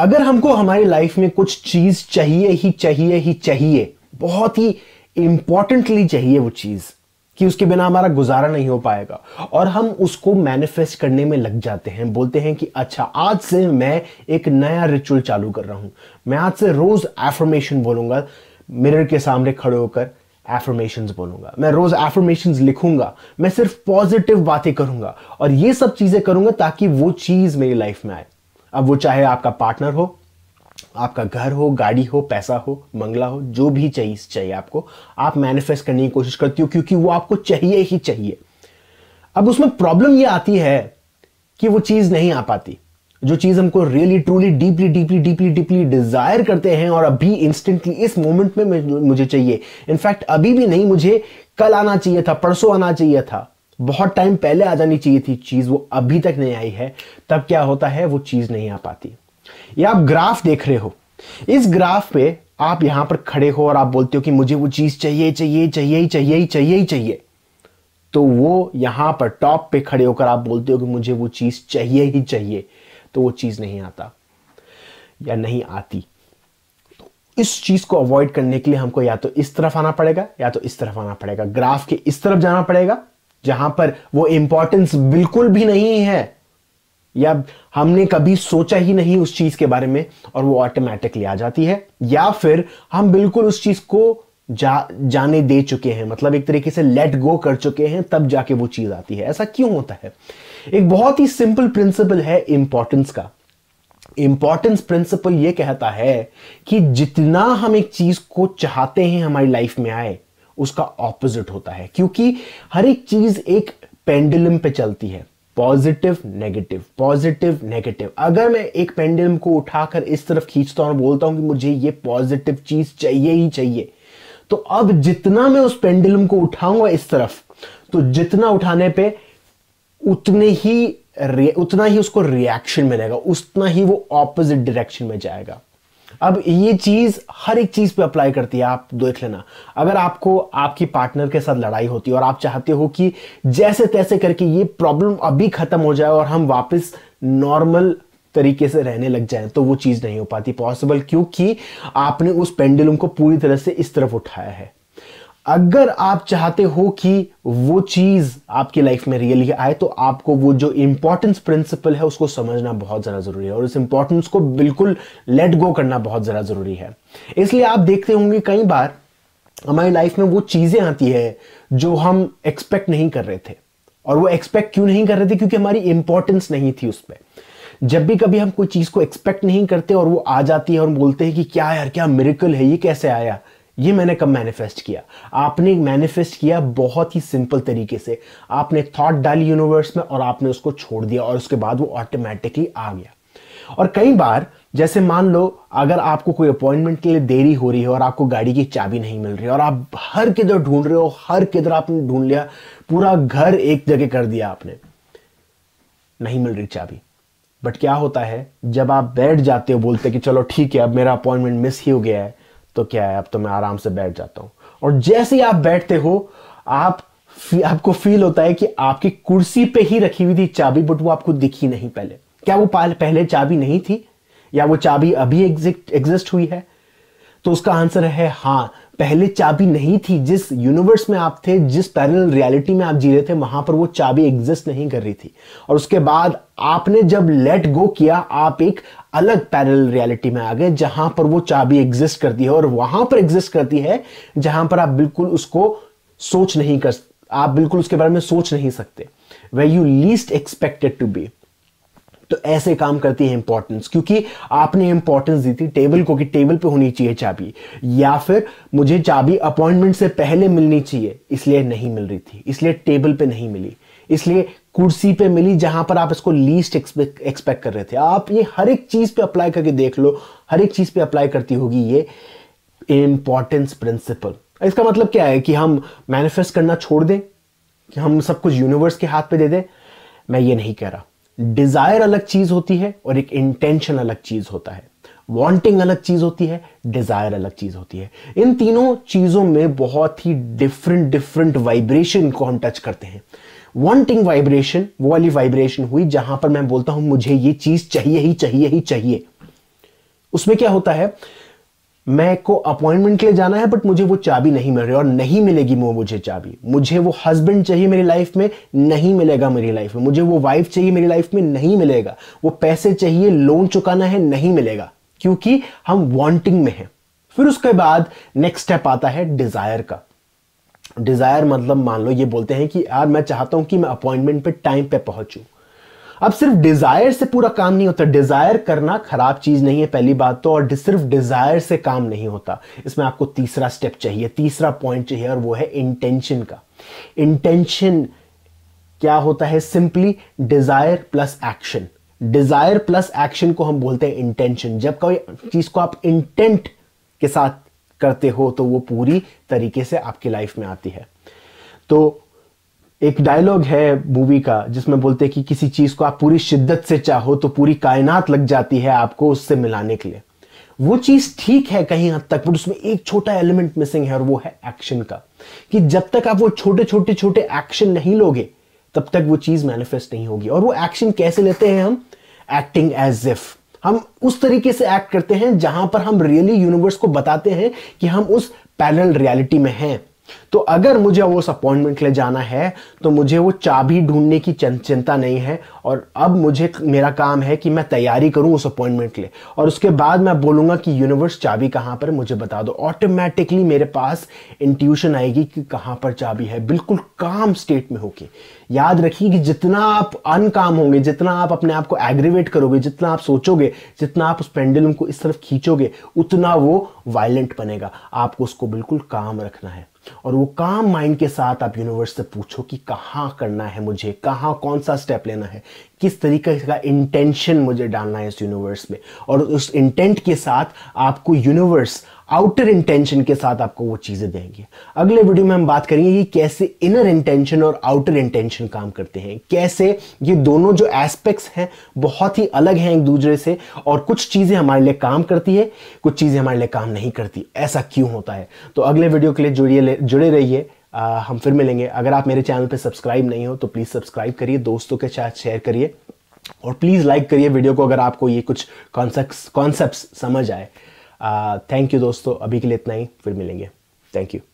अगर हमको हमारी लाइफ में कुछ चीज चाहिए ही चाहिए ही चाहिए बहुत ही इंपॉर्टेंटली चाहिए वो चीज कि उसके बिना हमारा गुजारा नहीं हो पाएगा और हम उसको मैनिफेस्ट करने में लग जाते हैं बोलते हैं कि अच्छा आज से मैं एक नया रिचुअल चालू कर रहा हूं मैं आज से रोज एफर्मेशन बोलूंगा मिरर के सामने खड़े होकर एफर्मेशन बोलूंगा मैं रोज एफर्मेशन लिखूंगा मैं सिर्फ पॉजिटिव बातें करूंगा और ये सब चीजें करूंगा ताकि वो चीज मेरी लाइफ में आए अब वो चाहे आपका पार्टनर हो आपका घर हो गाड़ी हो पैसा हो मंगला हो जो भी चाहिए चाहिए आपको आप मैनिफेस्ट करने की कोशिश करती हो क्योंकि वो आपको चाहिए ही चाहिए अब उसमें प्रॉब्लम ये आती है कि वो चीज़ नहीं आ पाती जो चीज़ हमको really truly deeply deeply deeply deeply desire करते हैं और अभी इंस्टेंटली इस मोमेंट में मुझे चाहिए इनफैक्ट अभी भी नहीं मुझे कल आना चाहिए था परसों आना चाहिए था बहुत टाइम पहले आ जानी चाहिए थी चीज़ वो अभी तक नहीं आई है तब क्या होता है वो चीज़ नहीं आ पाती या आप ग्राफ देख रहे हो इस ग्राफ पे आप यहां पर खड़े हो और आप बोलते हो कि मुझे वो चीज़ चाहिए चाहिए चाहिए चाहिए चाहिए चाहिए तो वो यहां पर टॉप पे खड़े होकर आप बोलते हो कि मुझे वो चीज़ चाहिए ही चाहिए तो वो चीज़ नहीं आता या नहीं आती तो इस चीज़ को अवॉइड करने के लिए हमको या तो इस तरफ आना पड़ेगा या तो इस तरफ आना पड़ेगा ग्राफ के इस तरफ जाना पड़ेगा जहां पर वो इंपॉर्टेंस बिल्कुल भी नहीं है या हमने कभी सोचा ही नहीं उस चीज के बारे में और वो ऑटोमेटिकली आ जाती है या फिर हम बिल्कुल उस चीज को जा जाने दे चुके हैं मतलब एक तरीके से लेट गो कर चुके हैं तब जाके वो चीज आती है ऐसा क्यों होता है एक बहुत ही सिंपल प्रिंसिपल है इंपॉर्टेंस का इंपॉर्टेंस प्रिंसिपल ये कहता है कि जितना हम एक चीज को चाहते हैं हमारी लाइफ में आए उसका ऑपोजिट होता है क्योंकि हर एक चीज एक पेंडुलम पे चलती है पॉजिटिव नेगेटिव पॉजिटिव नेगेटिव अगर मैं एक पेंडुलम को उठाकर इस तरफ खींचता हूं और बोलता हूं कि मुझे ये पॉजिटिव चीज चाहिए ही चाहिए तो अब जितना मैं उस पेंडुलम को उठाऊंगा इस तरफ तो जितना उठाने पे उतने ही उतना ही उसको रिएक्शन मिलेगा उतना ही वो ऑपोजिट डायरेक्शन में जाएगा अब ये चीज़ हर एक चीज़ पे अप्लाई करती है आप देख लेना अगर आपको आपकी पार्टनर के साथ लड़ाई होती है और आप चाहते हो कि जैसे तैसे करके ये प्रॉब्लम अभी ख़त्म हो जाए और हम वापस नॉर्मल तरीके से रहने लग जाए तो वो चीज़ नहीं हो पाती पॉसिबल क्योंकि आपने उस पेंडुलम को पूरी तरह से इस तरफ उठाया है अगर आप चाहते हो कि वो चीज़ आपकी लाइफ में रियली आए तो आपको वो जो इंपॉर्टेंस प्रिंसिपल है उसको समझना बहुत ज़्यादा ज़रूरी है और इस इंपॉर्टेंस को बिल्कुल लेट गो करना बहुत ज़्यादा ज़रूरी है इसलिए आप देखते होंगे कई बार हमारी लाइफ में वो चीज़ें आती है जो हम एक्सपेक्ट नहीं कर रहे थे और वो एक्सपेक्ट क्यों नहीं कर रहे थे क्योंकि हमारी इंपॉर्टेंस नहीं थी उस पर जब भी कभी हम कोई चीज़ को एक्सपेक्ट नहीं करते और वो आ जाती है और बोलते हैं कि क्या यार क्या मेरिकल है ये कैसे आया ये मैंने कब मैनिफेस्ट किया आपने मैनिफेस्ट किया बहुत ही सिंपल तरीके से आपने थॉट डाली यूनिवर्स में और आपने उसको छोड़ दिया और उसके बाद वो ऑटोमेटिकली आ गया और कई बार जैसे मान लो अगर आपको कोई अपॉइंटमेंट के लिए देरी हो रही है और आपको गाड़ी की चाबी नहीं मिल रही है और आप हर किधर ढूंढ रहे हो हर किधर आपने ढूंढ लिया पूरा घर एक जगह कर दिया आपने नहीं मिल रही चाबी बट क्या होता है जब आप बैठ जाते हो बोलते कि चलो ठीक है अब मेरा अपॉइंटमेंट मिस ही हो गया है तो क्या है अब तो मैं आराम से बैठ जाता हूं और जैसे ही आप बैठते हो आप आपको फील होता है कि आपकी कुर्सी पे ही रखी हुई थी चाबी बट वो आपको दिखी नहीं पहले क्या वो पहले चाबी नहीं थी या वो चाबी अभी एग्जिस्ट हुई है तो उसका आंसर है हाँ पहले चाबी नहीं थी जिस यूनिवर्स में आप थे जिस पैरेलल रियलिटी में आप जी रहे थे वहां पर वो चाबी एग्जिस्ट नहीं कर रही थी और उसके बाद आपने जब लेट गो किया आप एक अलग पैरेलल रियलिटी में आ गए जहां पर वो चाबी एग्जिस्ट करती है और वहां पर एग्जिस्ट करती है जहां पर आप बिल्कुल उसको सोच नहीं कर आप बिल्कुल उसके बारे में सोच नहीं सकते way you least expected to be तो ऐसे काम करती है इंपॉर्टेंस क्योंकि आपने इंपॉर्टेंस दी थी टेबल को कि टेबल पे होनी चाहिए चाबी या फिर मुझे चाबी अपॉइंटमेंट से पहले मिलनी चाहिए इसलिए नहीं मिल रही थी इसलिए टेबल पे नहीं मिली इसलिए कुर्सी पे मिली जहां पर आप इसको लीस्ट एक्सपेक्ट कर रहे थे आप ये हर एक चीज पे अप्लाई करके देख लो हर एक चीज पे अप्लाई करती होगी ये इंपॉर्टेंस प्रिंसिपल इसका मतलब क्या है कि हम मैनिफेस्ट करना छोड़ दें कि हम सब कुछ यूनिवर्स के हाथ पे दे दें मैं ये नहीं कह रहा डिजायर अलग चीज होती है और एक इंटेंशन अलग चीज होता है वांटिंग अलग चीज होती है डिजायर अलग चीज होती है इन तीनों चीजों में बहुत ही डिफरेंट डिफरेंट वाइब्रेशन को हम टच करते हैं वांटिंग वाइब्रेशन वो वाली वाइब्रेशन हुई जहां पर मैं बोलता हूं मुझे ये चीज चाहिए ही चाहिए ही चाहिए उसमें क्या होता है मैं को अपॉइंटमेंट के लिए जाना है बट मुझे वो चाबी नहीं मिल रही और नहीं मिलेगी वो मुझे चाबी मुझे वो हस्बैंड चाहिए मेरी लाइफ में नहीं मिलेगा मेरी लाइफ में मुझे वो वाइफ चाहिए मेरी लाइफ में नहीं मिलेगा वो पैसे चाहिए लोन चुकाना है नहीं मिलेगा क्योंकि हम वांटिंग में हैं फिर उसके बाद नेक्स्ट स्टेप आता है डिज़ायर का डिज़ायर मतलब मान लो ये बोलते हैं कि यार मैं चाहता हूं कि मैं अपॉइंटमेंट पे टाइम पे पहुंचूं अब सिर्फ डिजायर से पूरा काम नहीं होता डिजायर करना खराब चीज नहीं है पहली बात तो और सिर्फ डिजायर से काम नहीं होता इसमें आपको तीसरा स्टेप चाहिए तीसरा पॉइंट चाहिए और वो है इंटेंशन का इंटेंशन क्या होता है simply desire plus action desire plus action को हम बोलते हैं इंटेंशन जब कोई चीज को आप इंटेंट के साथ करते हो तो वो पूरी तरीके से आपकी लाइफ में आती है तो एक डायलॉग है मूवी का जिसमें बोलते हैं कि किसी चीज को आप पूरी शिद्दत से चाहो तो पूरी कायनात लग जाती है आपको उससे मिलाने के लिए वो चीज ठीक है कहीं हद तक बट उसमें एक छोटा एलिमेंट मिसिंग है और वो है एक्शन का कि जब तक आप वो छोटे छोटे छोटे एक्शन नहीं लोगे तब तक वो चीज मैनिफेस्ट नहीं होगी और वो एक्शन कैसे लेते हैं हम एक्टिंग एज इफ हम उस तरीके से एक्ट करते हैं जहां पर हम रियली यूनिवर्स को बताते हैं कि हम उस पैरल रियलिटी में हैं तो अगर मुझे वो उस अपॉइंटमेंट ले जाना है तो मुझे वो चाबी ढूंढने की चिंता नहीं है और अब मुझे मेरा काम है कि मैं तैयारी करूं उस अपॉइंटमेंट ले और उसके बाद मैं बोलूंगा कि यूनिवर्स चाबी कहां पर मुझे बता दो ऑटोमेटिकली मेरे पास इंट्यूशन आएगी कि कहां पर चाबी है बिल्कुल काम स्टेट में होगी याद रखिए कि जितना आप अनकाम होंगे जितना आप अपने आप को एग्रीवेट करोगे जितना आप सोचोगे जितना आप उस पेंडुलम को इस तरफ खींचोगे उतना वो वायलेंट बनेगा आपको उसको बिल्कुल काम रखना है और वो काम माइंड के साथ आप यूनिवर्स से पूछो कि कहाँ करना है मुझे कहाँ कौन सा स्टेप लेना है किस तरीके का इंटेंशन मुझे डालना है इस यूनिवर्स में और उस इंटेंट के साथ आपको यूनिवर्स आउटर इंटेंशन के साथ आपको वो चीज़ें देंगे अगले वीडियो में हम बात करेंगे कि कैसे इनर इंटेंशन और आउटर इंटेंशन काम करते हैं कैसे ये दोनों जो एस्पेक्ट्स हैं बहुत ही अलग हैं एक दूसरे से और कुछ चीज़ें हमारे लिए काम करती है कुछ चीज़ें हमारे लिए काम नहीं करती ऐसा क्यों होता है तो अगले वीडियो के लिए जुड़िए जुड़े रहिए हम फिर मिलेंगे अगर आप मेरे चैनल पर सब्सक्राइब नहीं हो तो प्लीज़ सब्सक्राइब करिए दोस्तों के साथ शेयर करिए और प्लीज़ लाइक करिए वीडियो को अगर आपको ये कुछ कॉन्सेप्ट कॉन्सेप्ट समझ आए थैंक uh, यू दोस्तों अभी के लिए इतना ही फिर मिलेंगे थैंक यू